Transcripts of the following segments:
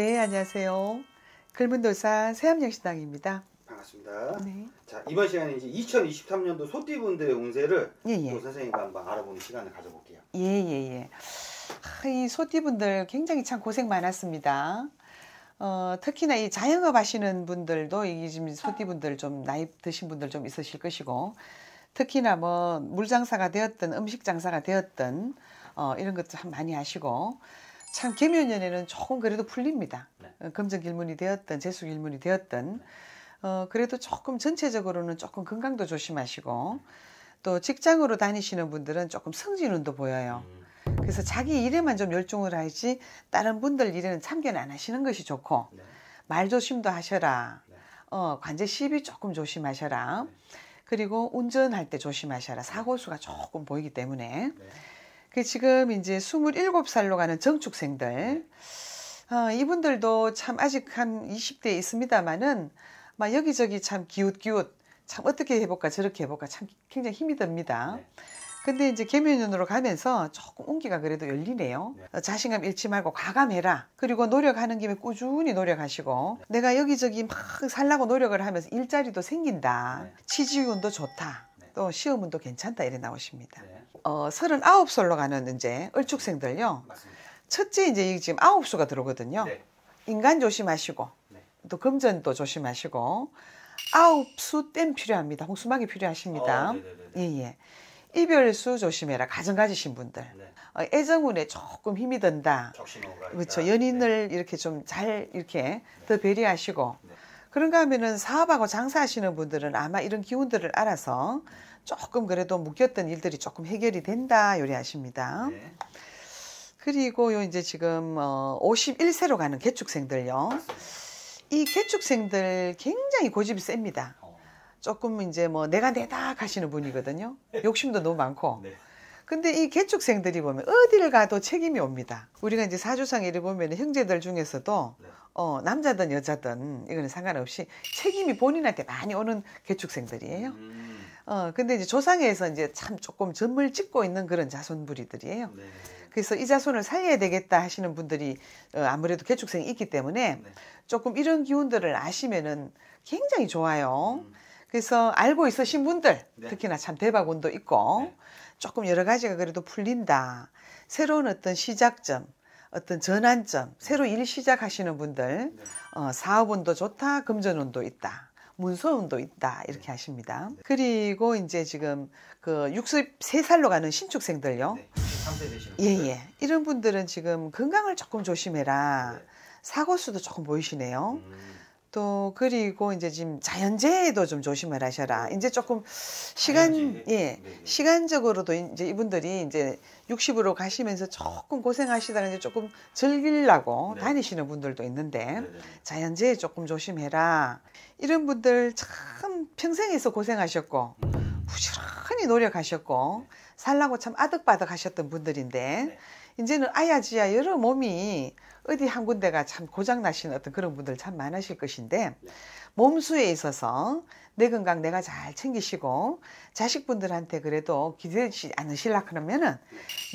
네, 안녕하세요. 글문도사 새암역신당입니다 반갑습니다. 네. 자, 이번 시간에 이제 2023년도 소띠분들의 운세를 예, 예. 선생님과 한번 알아보는 시간을 가져볼게요. 예, 예, 예. 하, 이 소띠분들 굉장히 참 고생 많았습니다. 어, 특히나 이 자영업 하시는 분들도 이 지금 소띠분들 좀 나이 드신 분들 좀 있으실 것이고 특히나 뭐 물장사가 되었든 음식 장사가 되었든 어, 이런 것도 많이 하시고 참 개면연에는 조금 그래도 풀립니다. 네. 어, 검정 길문이 되었던 재수 길문이 되었던 네. 어, 그래도 조금 전체적으로는 조금 건강도 조심하시고 또 직장으로 다니시는 분들은 조금 승진운도 보여요. 음. 그래서 자기 일에만 좀 열중을 하지 다른 분들 일에는 참견 안 하시는 것이 좋고 네. 말 조심도 하셔라. 네. 어, 관제 시비 조금 조심하셔라. 네. 그리고 운전할 때 조심하셔라. 사고수가 조금 보이기 때문에. 네. 그 지금 이제 27살로 가는 정축생들. 네. 어, 이분들도 참 아직 한 20대에 있습니다만은 막 여기저기 참 기웃기웃 참 어떻게 해볼까 저렇게 해볼까 참 굉장히 힘이 듭니다. 네. 근데 이제 개면연으로 가면서 조금 온기가 그래도 열리네요. 네. 어, 자신감 잃지 말고 과감해라. 그리고 노력하는 김에 꾸준히 노력하시고 내가 여기저기 막 살라고 노력을 하면서 일자리도 생긴다. 취직운도 좋다. 또 어, 시험은도 괜찮다 이래 나오십니다. 네. 어, 39솔로 가는 이제 을축생들요. 맞습니다. 첫째 이제 지금 9 수가 들어오거든요. 네. 인간 조심하시고 네. 또 금전도 조심하시고 9수땜 필요합니다. 홍수막이 필요하십니다. 어, 예예. 이별수 조심해라. 가정 가지신 분들. 네. 어, 애정운에 조금 힘이 든다. 그렇죠. 연인을 네. 이렇게 좀 잘 이렇게 더 배려하시고 네. 그런가 하면은 사업하고 장사하시는 분들은 아마 이런 기운들을 알아서 조금 그래도 묶였던 일들이 조금 해결이 된다 요리하십니다. 네. 그리고 요 이제 지금 어 51세로 가는 개축생들요. 이 개축생들 굉장히 고집이 셉니다. 어. 조금 이제 뭐 내가 내다 하시는 분이거든요. 욕심도 너무 많고. 네. 근데 이 개축생들이 보면 어디를 가도 책임이 옵니다. 우리가 이제 사주상 예를 보면 형제들 중에서도 네. 어, 남자든 여자든 이거는 상관없이 책임이 본인한테 많이 오는 개축생들이에요. 음. 어, 근데 이제 조상에서 이제 참 조금 점을 찍고 있는 그런 자손부리들이에요. 네. 그래서 이 자손을 살려야 되겠다 하시는 분들이 어, 아무래도 개축생이 있기 때문에 네. 조금 이런 기운들을 아시면은 굉장히 좋아요. 음. 그래서 알고 있으신 분들 네. 특히나 참 대박운도 있고 네. 조금 여러 가지가 그래도 풀린다. 새로운 어떤 시작점, 어떤 전환점, 새로 일 시작하시는 분들 네. 어, 사업운도 좋다, 금전운도 있다. 문서운도 있다 이렇게 네. 하십니다. 네. 그리고 이제 지금 그 63살로 가는 신축생들요. 예예. 네. 예. 이런 분들은 지금 건강을 조금 조심해라. 사고수도 조금 보이시네요. 음. 또 그리고 이제 지금 자연재해도 좀 조심을 하셔라. 네. 이제 조금 시간 자연재해? 예 네네. 네. 시간적으로도 이제 이분들이 이제 60으로 가시면서 조금 고생하시다가 이제 조금 즐기려고 네. 다니시는 분들도 있는데 네, 자연재해 조금 조심해라. 이런 분들 참 평생에서 고생하셨고 음. 부지런히 노력하셨고 살라고 참 아득바득 하셨던 분들인데. 네. 이제는 아야지야 여러 몸이 어디 한 군데가 참 고장나신 어떤 그런 분들 참 많으실 것인데 네. 몸수에 있어서 내 건강 내가 잘 챙기시고 자식분들한테 그래도 기대지 않으실라 그러면은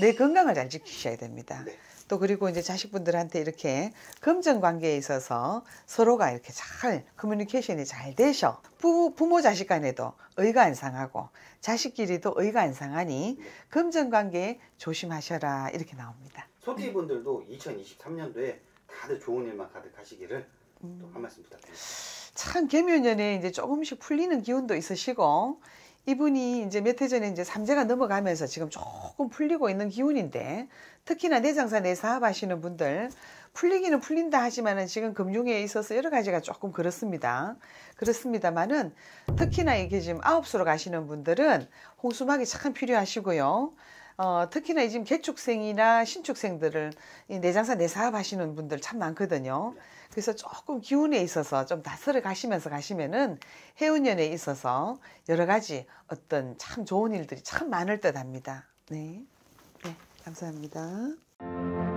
내 건강을 잘 지키셔야 됩니다. 네. 또 그리고 이제 자식분들한테 이렇게 금전 관계에 있어서 서로가 이렇게 잘 커뮤니케이션이 잘 되셔 부, 부모 자식 간에도 의가 안 상하고 자식끼리도 의가 안 상하니 네. 금전 관계 조심하셔라 이렇게 나옵니다. 소띠분들도 2023년도에 다들 좋은 일만 가득하시기를 또 한 말씀 부탁드립니다. 참 개묘년에 이제 조금씩 풀리는 기운도 있으시고 이분이 이제 몇 해 전에 이제 삼재가 넘어가면서 지금 조금 풀리고 있는 기운인데 특히나 내장사 내 사업하시는 분들 풀리기는 풀린다 하지만은 지금 금융에 있어서 여러 가지가 조금 그렇습니다. 그렇습니다만은 특히나 이게 지금 아홉수로 가시는 분들은 홍수막이 참 필요하시고요. 어, 특히나 지금 개축생이나 신축생들을 내장사 내사업 하시는 분들 참 많거든요. 그래서 조금 기운에 있어서 좀 다스려 가시면서 가시면은 해운년에 있어서 여러 가지 어떤 참 좋은 일들이 참 많을 듯 합니다. 네. 네. 감사합니다.